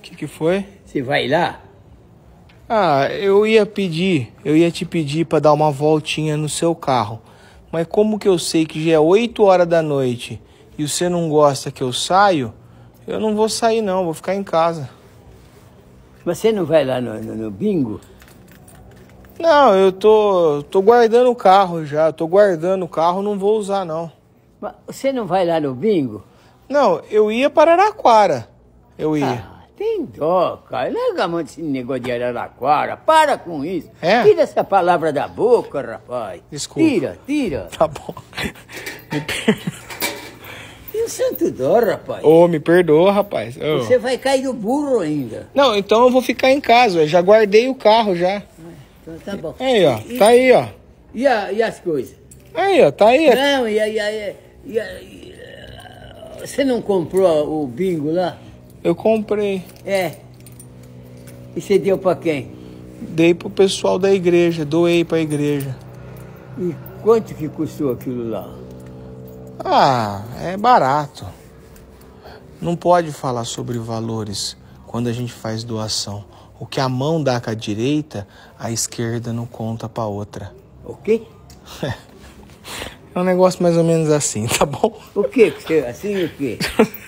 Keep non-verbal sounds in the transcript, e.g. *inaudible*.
O que, que foi? Você vai lá? Ah, eu ia pedir, eu ia te pedir para dar uma voltinha no seu carro. Mas como que eu sei que já é 8 horas da noite e você não gosta que eu saio, eu não vou sair não, vou ficar em casa. Você não vai lá no, no, no bingo? Não, eu tô, tô guardando o carro já, tô guardando o carro, não vou usar não. Mas você não vai lá no bingo? Não, eu ia para Araquara, eu ia. Ah. Tem dó, cara. É Larga a mão desse negócio de Araraquara. Para com isso. É? Tira essa palavra da boca, rapaz. Desculpa. Tira, tira. Tá bom. Me perdoa. Tem um santo dó, rapaz. Ô, oh, me perdoa, rapaz. Você vai cair do burro ainda. Não, então eu vou ficar em casa. Eu já guardei o carro já. Ah, então tá bom. Aí, ó. E, tá aí, ó. E, a, e as coisas? Aí, ó. Tá aí. Não, e aí... Você não comprou o bingo lá? Eu comprei. É. E você deu para quem? Dei pro pessoal da igreja, doei pra igreja. E quanto que custou aquilo lá? Ah, é barato. Não pode falar sobre valores quando a gente faz doação. O que a mão dá com a direita, a esquerda não conta pra outra. O quê? *laughs* É um negócio mais ou menos assim, tá bom? O quê? Assim o quê? *laughs*